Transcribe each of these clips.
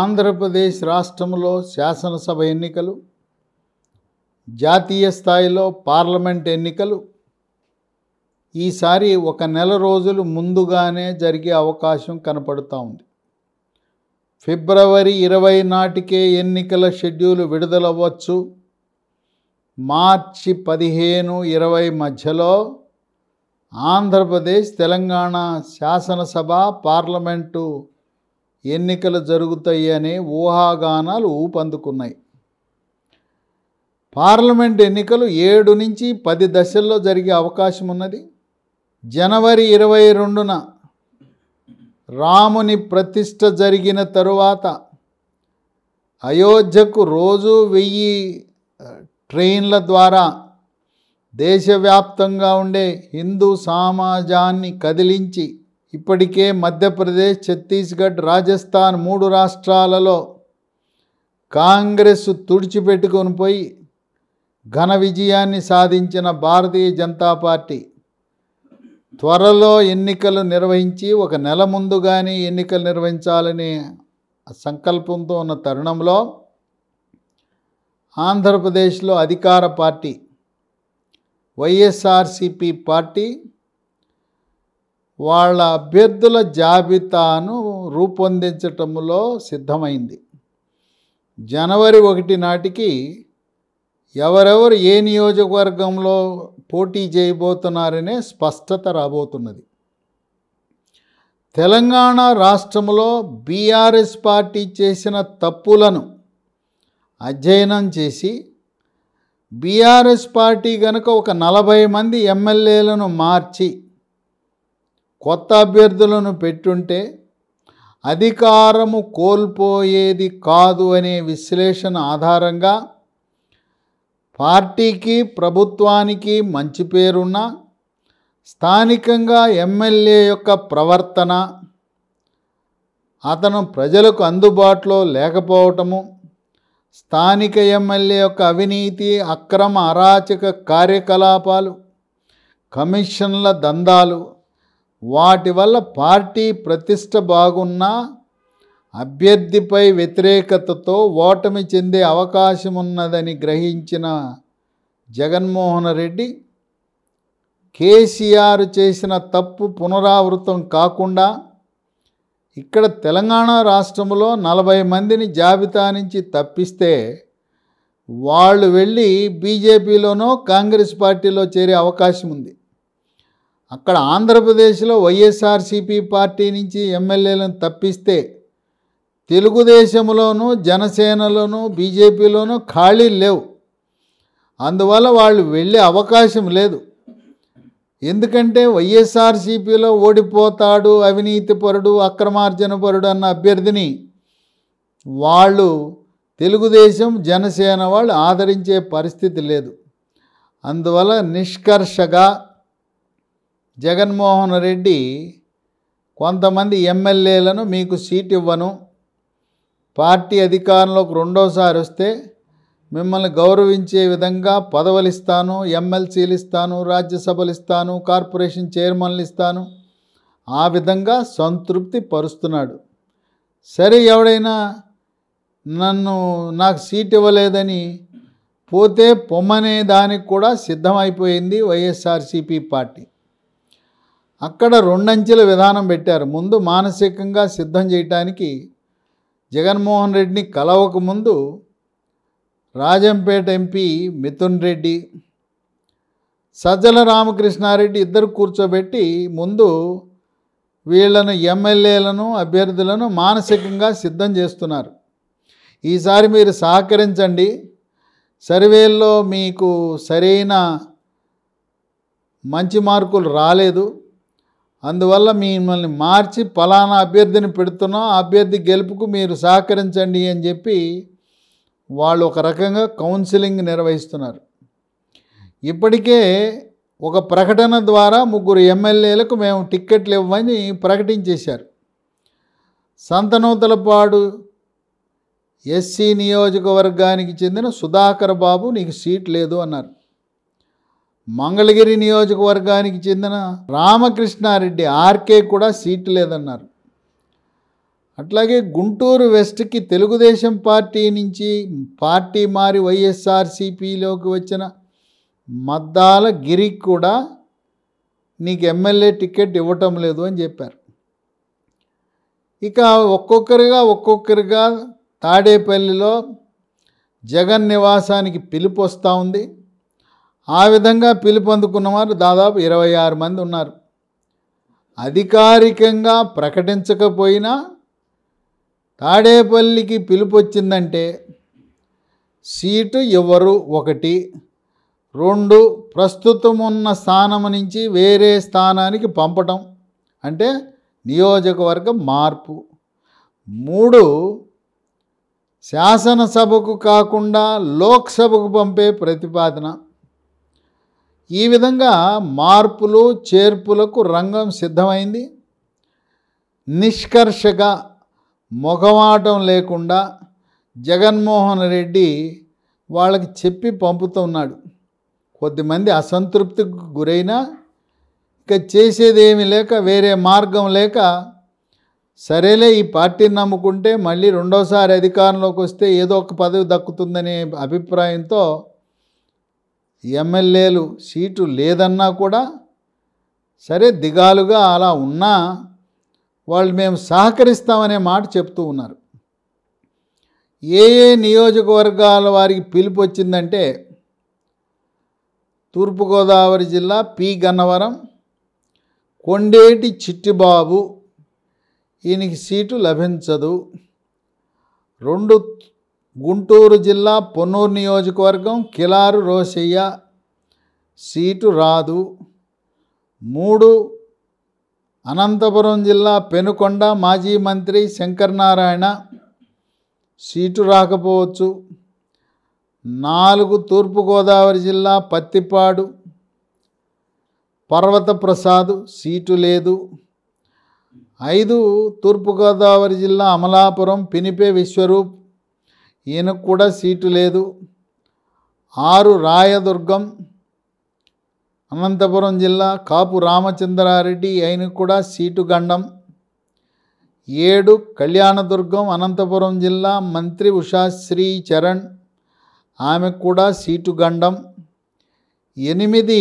ఆంధ్రప్రదేశ్ రాష్ట్రంలో శాసనసభ ఎన్నికలు జాతీయ స్థాయిలో పార్లమెంట్ ఎన్నికలు ఈసారి ఒక నెల రోజులు ముందుగానే జరిగే అవకాశం కనపడుతూ ఉంది ఫిబ్రవరి ఇరవై నాటికే ఎన్నికల షెడ్యూల్ విడుదలవ్వచ్చు మార్చి పదిహేను ఇరవై మధ్యలో ఆంధ్రప్రదేశ్ తెలంగాణ శాసనసభ పార్లమెంటు ఎన్నికలు జరుగుతాయనే ఊహాగానాలు ఊపందుకున్నాయి పార్లమెంట్ ఎన్నికలు ఏడు నుంచి పది దశల్లో జరిగే అవకాశం ఉన్నది జనవరి ఇరవై రెండున రాముని ప్రతిష్ట జరిగిన తరువాత అయోధ్యకు రోజు వెయ్యి ట్రైన్ల ద్వారా దేశవ్యాప్తంగా ఉండే హిందూ సమాజాన్ని కదిలించి ఇప్పటికే మధ్యప్రదేశ్ ఛత్తీస్గఢ్ రాజస్థాన్ మూడు రాష్ట్రాలలో కాంగ్రెస్ తుడిచిపెట్టుకొని పోయి ఘన విజయాన్ని సాధించిన భారతీయ జనతా పార్టీ త్వరలో ఎన్నికలు నిర్వహించి ఒక నెల ముందుగానే ఎన్నికలు నిర్వహించాలని సంకల్పంతో ఉన్న తరుణంలో ఆంధ్రప్రదేశ్లో అధికార పార్టీ వైఎస్ఆర్సిపి పార్టీ వాళ్ళ అభ్యర్థుల జాబితాను రూపొందించటంలో సిద్ధమైంది జనవరి ఒకటి నాటికి ఎవరెవరు ఏ నియోజకవర్గంలో పోటీ చేయబోతున్నారనే స్పష్టత రాబోతున్నది తెలంగాణ రాష్ట్రంలో బీఆర్ఎస్ పార్టీ చేసిన తప్పులను అధ్యయనం చేసి బీఆర్ఎస్ పార్టీ కనుక ఒక నలభై మంది ఎమ్మెల్యేలను మార్చి కొత్త అభ్యర్థులను పెట్టుంటే అధికారము కోల్పోయేది కాదు అనే విశ్లేషణ ఆధారంగా పార్టీకి ప్రభుత్వానికి మంచి పేరున్న స్థానికంగా ఎమ్మెల్యే యొక్క ప్రవర్తన అతను ప్రజలకు అందుబాటులో లేకపోవటము స్థానిక ఎమ్మెల్యే యొక్క అవినీతి అక్రమ అరాచక కార్యకలాపాలు కమిషన్ల దందాలు వాటి వల్ల పార్టీ ప్రతిష్ట బాగున్నా అభ్యర్థిపై వ్యతిరేకతతో ఓటమి చెందే అవకాశం ఉన్నదని గ్రహించిన జగన్మోహన్ రెడ్డి కేసీఆర్ చేసిన తప్పు పునరావృతం కాకుండా ఇక్కడ తెలంగాణ రాష్ట్రంలో నలభై మందిని జాబితా నుంచి తప్పిస్తే వాళ్ళు వెళ్ళి బీజేపీలోనో కాంగ్రెస్ పార్టీలో చేరే అవకాశం ఉంది అక్కడ ఆంధ్రప్రదేశ్లో వైఎస్ఆర్సీపీ పార్టీ నుంచి ఎమ్మెల్యేలను తప్పిస్తే తెలుగుదేశంలోనూ జనసేనలోనూ బీజేపీలోనూ ఖాళీలు లేవు అందువల్ల వాళ్ళు వెళ్ళే అవకాశం లేదు ఎందుకంటే వైఎస్ఆర్సీపీలో ఓడిపోతాడు అవినీతిపరుడు అక్రమార్జనపరుడు అన్న అభ్యర్థిని వాళ్ళు తెలుగుదేశం జనసేన వాళ్ళు ఆదరించే పరిస్థితి లేదు అందువల్ల నిష్కర్షగా జగన్మోహన్ రెడ్డి కొంతమంది ఎమ్మెల్యేలను మీకు సీట్ ఇవ్వను పార్టీ అధికారంలోకి రెండోసారి వస్తే మిమ్మల్ని గౌరవించే విధంగా పదవులు ఇస్తాను ఎమ్మెల్సీలు ఇస్తాను రాజ్యసభలు ఇస్తాను కార్పొరేషన్ చైర్మన్లు ఇస్తాను ఆ విధంగా సంతృప్తి పరుస్తున్నాడు సరే ఎవడైనా నన్ను నాకు సీట్ ఇవ్వలేదని పోతే పొమ్మనే దానికి కూడా సిద్ధమైపోయింది వైఎస్ఆర్సీపీ పార్టీ అక్కడ రెండంచెల విధానం పెట్టారు ముందు మానసికంగా సిద్ధం చేయటానికి జగన్మోహన్ రెడ్డిని కలవకముందు రాజంపేట ఎంపీ మిథున్ రెడ్డి సజ్జల రామకృష్ణారెడ్డి ఇద్దరు కూర్చోబెట్టి ముందు వీళ్ళను ఎమ్మెల్యేలను అభ్యర్థులను మానసికంగా సిద్ధం చేస్తున్నారు ఈసారి మీరు సహకరించండి సర్వేల్లో మీకు సరైన మంచి మార్కులు రాలేదు అందువల్ల మిమ్మల్ని మార్చి ఫలానా అభ్యర్థిని పెడుతున్నాం అభ్యర్థి గెలుపుకు మీరు సహకరించండి అని చెప్పి వాళ్ళు ఒక రకంగా కౌన్సిలింగ్ నిర్వహిస్తున్నారు ఇప్పటికే ఒక ప్రకటన ద్వారా ముగ్గురు ఎమ్మెల్యేలకు మేము టిక్కెట్లు ఇవ్వని ప్రకటించేశారు సంతనూతలపాడు ఎస్సీ నియోజకవర్గానికి చెందిన సుధాకర్ బాబు నీకు సీట్ లేదు అన్నారు మంగళగిరి నియోజకవర్గానికి చెందిన రామకృష్ణారెడ్డి ఆర్కే కూడా సీటు లేదన్నారు అట్లాగే గుంటూరు వెస్ట్కి తెలుగుదేశం పార్టీ నుంచి పార్టీ మారి వైఎస్ఆర్సీపీలోకి వచ్చిన మద్దాల గిరికి కూడా నీకు ఎమ్మెల్యే టికెట్ ఇవ్వటం లేదు అని చెప్పారు ఇక ఒక్కొక్కరిగా ఒక్కొక్కరిగా తాడేపల్లిలో జగన్ నివాసానికి పిలుపు వస్తూ ఉంది ఆ విధంగా పిలుపు వారు దాదాపు ఇరవై ఆరు మంది ఉన్నారు అధికారికంగా ప్రకటించకపోయినా తాడేపల్లికి పిలుపు వచ్చిందంటే సీటు ఇవ్వరు ఒకటి రెండు ప్రస్తుతం ఉన్న స్థానం నుంచి వేరే స్థానానికి పంపటం అంటే నియోజకవర్గ మార్పు మూడు శాసనసభకు కాకుండా లోక్సభకు పంపే ప్రతిపాదన ఈ విధంగా మార్పులు చేర్పులకు రంగం సిద్ధమైంది నిష్కర్షగా మొగవాటం లేకుండా జగన్మోహన్ రెడ్డి వాళ్ళకి చెప్పి పంపుతున్నాడు కొద్దిమంది అసంతృప్తికి గురైనా ఇక చేసేదేమీ లేక వేరే మార్గం లేక సరేలే ఈ పార్టీని నమ్ముకుంటే మళ్ళీ రెండోసారి అధికారంలోకి వస్తే ఏదో ఒక పదవి దక్కుతుందనే అభిప్రాయంతో ఎమ్మెల్యేలు సీటు లేదన్నా కూడా సరే దిగాలుగా అలా ఉన్నా వాళ్ళు మేము సహకరిస్తామనే మాట చెప్తూ ఉన్నారు ఏ ఏ నియోజకవర్గాల వారికి పిలుపు వచ్చిందంటే తూర్పుగోదావరి జిల్లా పి గన్నవరం కొండేటి చిట్టిబాబు ఈయనకి సీటు లభించదు రెండు గుంటూరు జిల్లా పొన్నూరు నియోజకవర్గం కిలారు రోసయ్య సీటు రాదు మూడు అనంతపురం జిల్లా పెనుకొండ మాజీ మంత్రి శంకర్నారాయణ సీటు రాకపోవచ్చు నాలుగు తూర్పుగోదావరి జిల్లా పత్తిపాడు పర్వత ప్రసాద్ సీటు లేదు ఐదు తూర్పుగోదావరి జిల్లా అమలాపురం పినిపే విశ్వరూప్ ఈయనకు కూడా సీటు లేదు ఆరు రాయదుర్గం అనంతపురం జిల్లా కాపు రామచంద్రారెడ్డి ఆయనకు కూడా సీటు గండం ఏడు కళ్యాణదుర్గం అనంతపురం జిల్లా మంత్రి ఉషాశ్రీ చరణ్ ఆమెకు కూడా సీటు గండం ఎనిమిది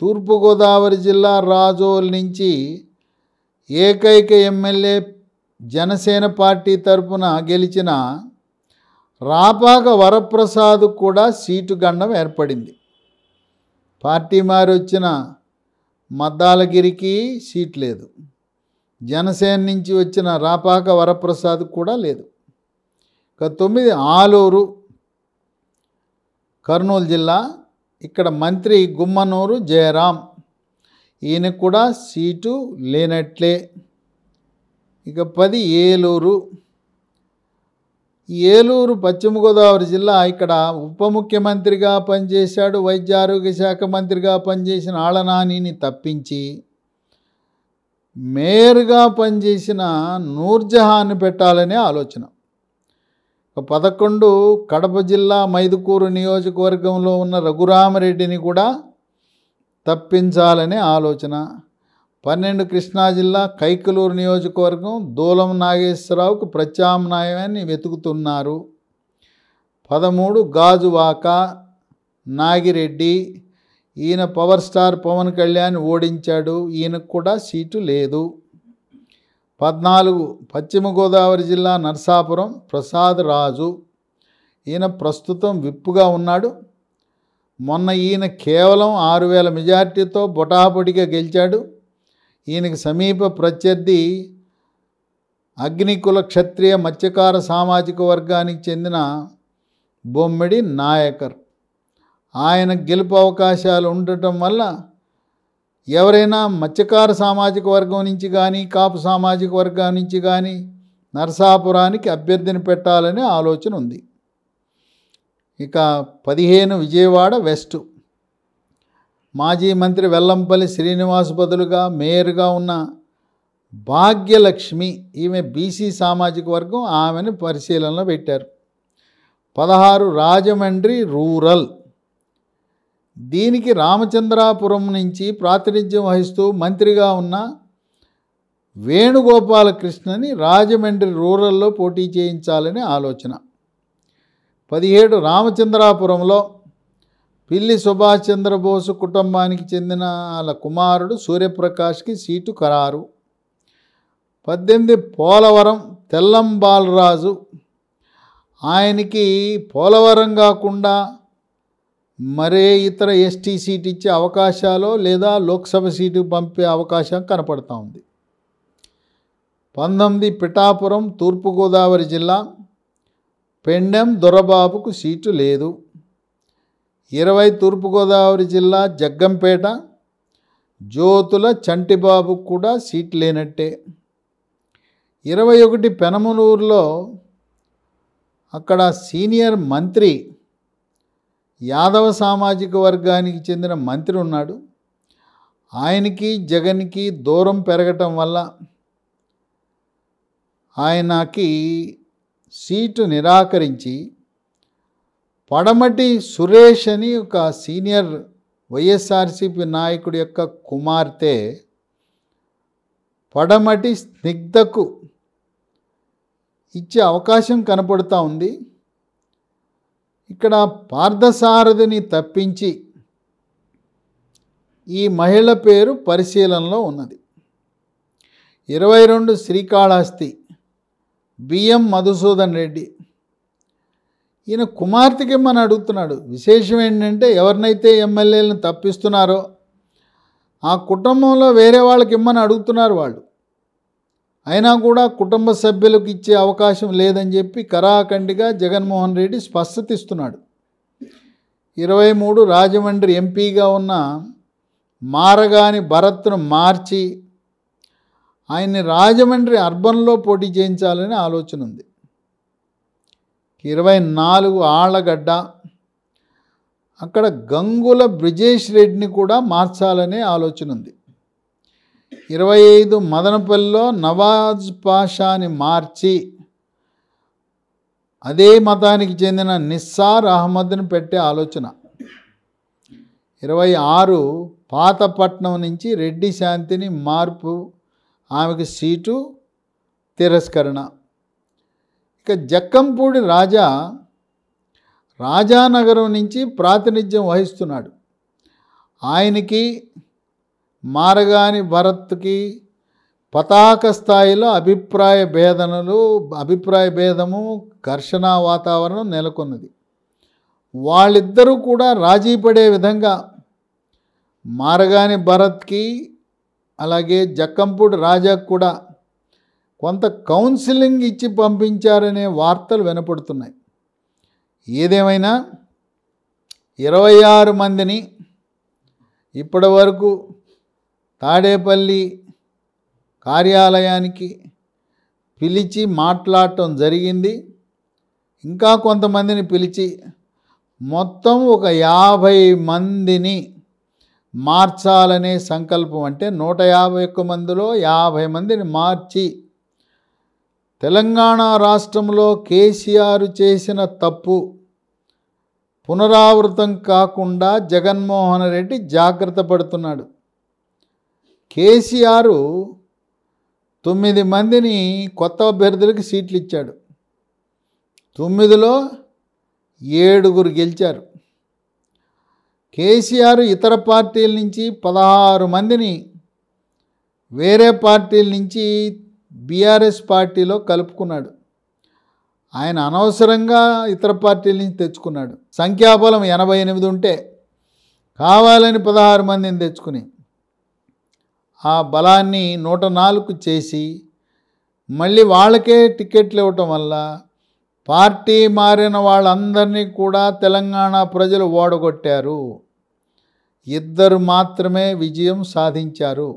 తూర్పుగోదావరి జిల్లా రాజోల్ నుంచి ఏకైక ఎమ్మెల్యే జనసేన పార్టీ తరపున గెలిచిన రాపాక వరప్రసాద్ కూడా సీటు గండం ఏర్పడింది పార్టీ మారి వచ్చిన మద్దాలగిరికి సీట్ లేదు జనసేన నుంచి వచ్చిన రాపాక వరప్రసాద్ కూడా లేదు ఇక తొమ్మిది ఆలూరు కర్నూలు జిల్లా ఇక్కడ మంత్రి గుమ్మనూరు జయరాం ఈయన కూడా సీటు లేనట్లే ఇక పది ఏలూరు ఏలూరు పశ్చిమ గోదావరి జిల్లా ఇక్కడ ఉప ముఖ్యమంత్రిగా పనిచేశాడు వైద్య ఆరోగ్య శాఖ మంత్రిగా పనిచేసిన ఆళనానిని తప్పించి మేయర్గా పనిచేసిన నూర్జహాన్ని పెట్టాలనే ఆలోచన పదకొండు కడప జిల్లా మైదుకూరు నియోజకవర్గంలో ఉన్న రఘురామరెడ్డిని కూడా తప్పించాలనే ఆలోచన పన్నెండు కృష్ణా జిల్లా కైకలూరు నియోజకవర్గం దూలం నాగేశ్వరరావుకు ప్రత్యామ్నాయాన్ని వెతుకుతున్నారు పదమూడు గాజువాక నాగిరెడ్డి ఈయన పవర్ స్టార్ పవన్ కళ్యాణ్ ఓడించాడు ఈయనకు కూడా సీటు లేదు పద్నాలుగు పశ్చిమ గోదావరి జిల్లా నర్సాపురం ప్రసాద్ రాజు ఈయన ప్రస్తుతం విప్పుగా ఉన్నాడు మొన్న ఈయన కేవలం ఆరు వేల మెజార్టీతో బొటాబొటిగా గెలిచాడు ఈయనకి సమీప ప్రత్యర్థి అగ్నికుల క్షత్రియ మత్స్యకార సామాజిక వర్గానికి చెందిన బొమ్మిడి నాయకర్ ఆయన గెలుపు అవకాశాలు ఉండటం వల్ల ఎవరైనా మత్స్యకార సామాజిక వర్గం నుంచి కానీ కాపు సామాజిక వర్గం నుంచి కానీ నరసాపురానికి అభ్యర్థిని పెట్టాలనే ఆలోచన ఉంది ఇక పదిహేను విజయవాడ వెస్టు మాజీ మంత్రి వెల్లంపల్లి శ్రీనివాస్ బదులుగా మేయర్గా ఉన్న భాగ్యలక్ష్మి ఈమె బీసీ సామాజిక వర్గం ఆమెను పరిశీలనలో పెట్టారు పదహారు రాజమండ్రి రూరల్ దీనికి రామచంద్రాపురం నుంచి ప్రాతినిధ్యం వహిస్తూ మంత్రిగా ఉన్న వేణుగోపాలకృష్ణని రాజమండ్రి రూరల్లో పోటీ చేయించాలని ఆలోచన పదిహేడు రామచంద్రాపురంలో పిల్లి సుభాష్ చంద్రబోస్ కుటుంబానికి చెందిన వాళ్ళ కుమారుడు సూర్యప్రకాష్కి సీటు ఖరారు పద్దెనిమిది పోలవరం తెల్లం బాలరాజు ఆయనకి పోలవరం కాకుండా మరే ఇతర ఎస్టీ సీట్ ఇచ్చే అవకాశాలు లేదా లోక్సభ సీటు పంపే అవకాశం కనపడతా ఉంది పంతొమ్మిది పిఠాపురం తూర్పుగోదావరి జిల్లా పెండెం దొరబాబుకు సీటు లేదు ఇరవై తూర్పుగోదావరి జిల్లా జగ్గంపేట జ్యోతుల చంటిబాబు కూడా సీట్ లేనట్టే ఇరవై ఒకటి పెనమలూరులో అక్కడ సీనియర్ మంత్రి యాదవ సామాజిక వర్గానికి చెందిన మంత్రి ఉన్నాడు ఆయనకి జగన్కి దూరం పెరగటం వల్ల ఆయనకి సీటు నిరాకరించి పడమటి సురేష్ అని ఒక సీనియర్ వైఎస్ఆర్సీపీ నాయకుడి యొక్క కుమార్తె పడమటి స్నిగ్ధకు ఇచ్చే అవకాశం కనపడుతూ ఉంది ఇక్కడ పార్థసారథిని తప్పించి ఈ మహిళ పేరు పరిశీలనలో ఉన్నది ఇరవై రెండు శ్రీకాళహస్తి బిఎం మధుసూదన్ రెడ్డి ఈయన కుమార్తెకి ఇమ్మని అడుగుతున్నాడు విశేషం ఏంటంటే ఎవరినైతే ఎమ్మెల్యేలను తప్పిస్తున్నారో ఆ కుటుంబంలో వేరే వాళ్ళకి ఇమ్మని అడుగుతున్నారు వాళ్ళు అయినా కూడా కుటుంబ సభ్యులకు ఇచ్చే అవకాశం లేదని చెప్పి కరాఖండిగా జగన్మోహన్ రెడ్డి స్పష్టత ఇస్తున్నాడు ఇరవై మూడు రాజమండ్రి ఎంపీగా ఉన్న మారగాని భరత్ను మార్చి ఆయన్ని రాజమండ్రి అర్బన్లో పోటీ చేయించాలని ఆలోచన ఉంది ఇరవై నాలుగు ఆళ్ళగడ్డ అక్కడ గంగుల బ్రిజేష్ రెడ్డిని కూడా మార్చాలనే ఆలోచన ఉంది ఇరవై ఐదు మదనపల్లిలో నవాజ్ పాషాని మార్చి అదే మతానికి చెందిన నిస్సార్ అహ్మద్ని పెట్టే ఆలోచన ఇరవై ఆరు పాతపట్నం నుంచి రెడ్డి శాంతిని మార్పు ఆమెకు సీటు తిరస్కరణ ఇక జక్కంపూడి రాజా రాజానగరం నుంచి ప్రాతినిధ్యం వహిస్తున్నాడు ఆయనకి మారగాని భరత్కి పతాక స్థాయిలో అభిప్రాయ భేదనలు అభిప్రాయ భేదము ఘర్షణ వాతావరణం నెలకొన్నది వాళ్ళిద్దరూ కూడా రాజీ పడే విధంగా మారగాని భరత్కి అలాగే జక్కంపూడి రాజాకు కూడా కొంత కౌన్సిలింగ్ ఇచ్చి పంపించారనే వార్తలు వినపడుతున్నాయి ఏదేమైనా ఇరవై ఆరు మందిని ఇప్పటి వరకు తాడేపల్లి కార్యాలయానికి పిలిచి మాట్లాడటం జరిగింది ఇంకా కొంతమందిని పిలిచి మొత్తం ఒక యాభై మందిని మార్చాలనే సంకల్పం అంటే నూట యాభై ఒక్క మందిలో యాభై మందిని మార్చి తెలంగాణ రాష్ట్రంలో కేసీఆర్ చేసిన తప్పు పునరావృతం కాకుండా జగన్మోహన్ రెడ్డి జాగ్రత్త పడుతున్నాడు కేసీఆర్ తొమ్మిది మందిని కొత్త అభ్యర్థులకు సీట్లు ఇచ్చాడు తొమ్మిదిలో ఏడుగురు గెలిచారు కేసీఆర్ ఇతర పార్టీల నుంచి పదహారు మందిని వేరే పార్టీల నుంచి బీఆర్ఎస్ పార్టీలో కలుపుకున్నాడు ఆయన అనవసరంగా ఇతర పార్టీల నుంచి తెచ్చుకున్నాడు సంఖ్యాబలం ఎనభై ఎనిమిది ఉంటే కావాలని పదహారు మందిని తెచ్చుకుని ఆ బలాన్ని నూట నాలుగు చేసి మళ్ళీ వాళ్ళకే టికెట్లు ఇవ్వటం వల్ల పార్టీ మారిన వాళ్ళందరినీ కూడా తెలంగాణ ప్రజలు ఓడగొట్టారు ఇద్దరు మాత్రమే విజయం సాధించారు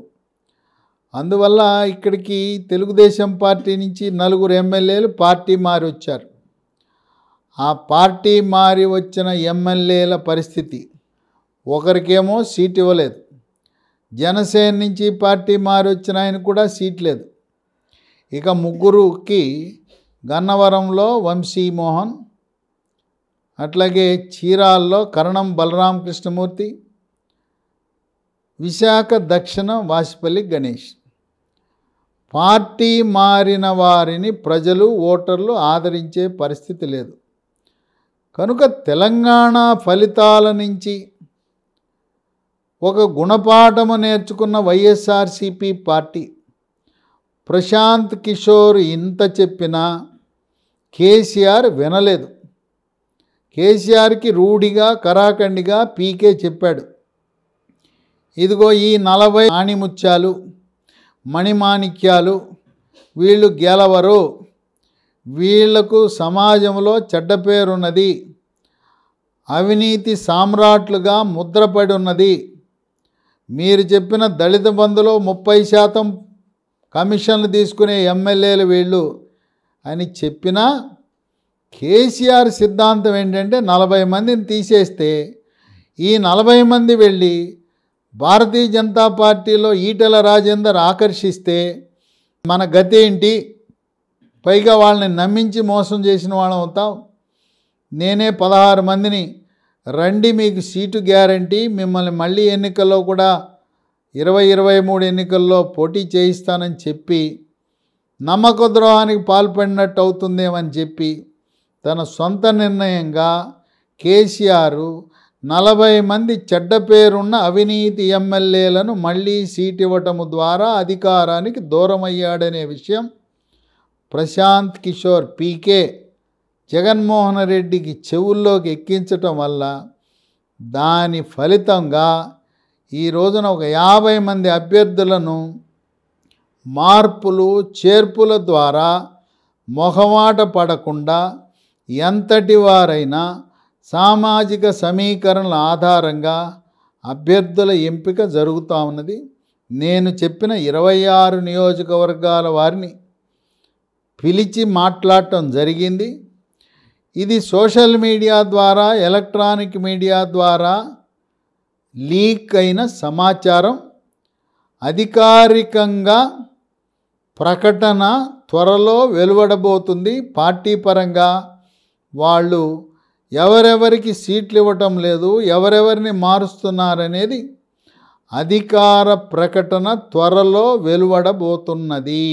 అందువల్ల ఇక్కడికి తెలుగుదేశం పార్టీ నుంచి నలుగురు ఎమ్మెల్యేలు పార్టీ మారి వచ్చారు ఆ పార్టీ మారి వచ్చిన ఎమ్మెల్యేల పరిస్థితి ఒకరికేమో సీట్ ఇవ్వలేదు జనసేన నుంచి పార్టీ మారి వచ్చిన ఆయన కూడా సీట్ లేదు ఇక ముగ్గురుకి గన్నవరంలో వంశీ మోహన్ అట్లాగే చీరాల్లో కరణం బలరామకృష్ణమూర్తి విశాఖ దక్షిణ వాసిపల్లి గణేష్ పార్టీ మారిన వారిని ప్రజలు ఓటర్లు ఆదరించే పరిస్థితి లేదు కనుక తెలంగాణ ఫలితాల నుంచి ఒక గుణపాఠము నేర్చుకున్న వైఎస్ఆర్సిపి పార్టీ ప్రశాంత్ కిషోర్ ఇంత చెప్పినా కేసీఆర్ వినలేదు కేసీఆర్కి రూఢిగా కరాఖండిగా పీకే చెప్పాడు ఇదిగో ఈ నలభై ఆణిముత్యాలు మణిమాణిక్యాలు వీళ్ళు గెలవరు వీళ్లకు సమాజంలో చెడ్డ పేరున్నది అవినీతి సామ్రాట్లుగా ముద్రపడి ఉన్నది మీరు చెప్పిన దళిత బంధులో ముప్పై శాతం కమిషన్లు తీసుకునే ఎమ్మెల్యేలు వీళ్ళు అని చెప్పినా కేసీఆర్ సిద్ధాంతం ఏంటంటే నలభై మందిని తీసేస్తే ఈ నలభై మంది వెళ్ళి భారతీయ జనతా పార్టీలో ఈటెల రాజేందర్ ఆకర్షిస్తే మన గతి ఏంటి పైగా వాళ్ళని నమ్మించి మోసం చేసిన వాళ్ళం అవుతాం నేనే పదహారు మందిని రండి మీకు సీటు గ్యారంటీ మిమ్మల్ని మళ్ళీ ఎన్నికల్లో కూడా ఇరవై ఇరవై మూడు ఎన్నికల్లో పోటీ చేయిస్తానని చెప్పి నమ్మక ద్రోహానికి పాల్పడినట్టు అవుతుందేమని చెప్పి తన సొంత నిర్ణయంగా కేసీఆర్ నలభై మంది చెడ్డ పేరున్న అవినీతి ఎమ్మెల్యేలను మళ్లీ సీటివ్వటము ద్వారా అధికారానికి దూరమయ్యాడనే విషయం ప్రశాంత్ కిషోర్ పీకే జగన్మోహన్ రెడ్డికి చెవుల్లోకి ఎక్కించటం వల్ల దాని ఫలితంగా ఈ రోజున ఒక యాభై మంది అభ్యర్థులను మార్పులు చేర్పుల ద్వారా మొహమాట పడకుండా ఎంతటి వారైనా సామాజిక సమీకరణల ఆధారంగా అభ్యర్థుల ఎంపిక జరుగుతూ ఉన్నది నేను చెప్పిన ఇరవై ఆరు నియోజకవర్గాల వారిని పిలిచి మాట్లాడటం జరిగింది ఇది సోషల్ మీడియా ద్వారా ఎలక్ట్రానిక్ మీడియా ద్వారా లీక్ అయిన సమాచారం అధికారికంగా ప్రకటన త్వరలో వెలువడబోతుంది పార్టీ పరంగా వాళ్ళు ఎవరెవరికి సీట్లు ఇవ్వటం లేదు ఎవరెవరిని మారుస్తున్నారనేది అధికార ప్రకటన త్వరలో వెలువడబోతున్నది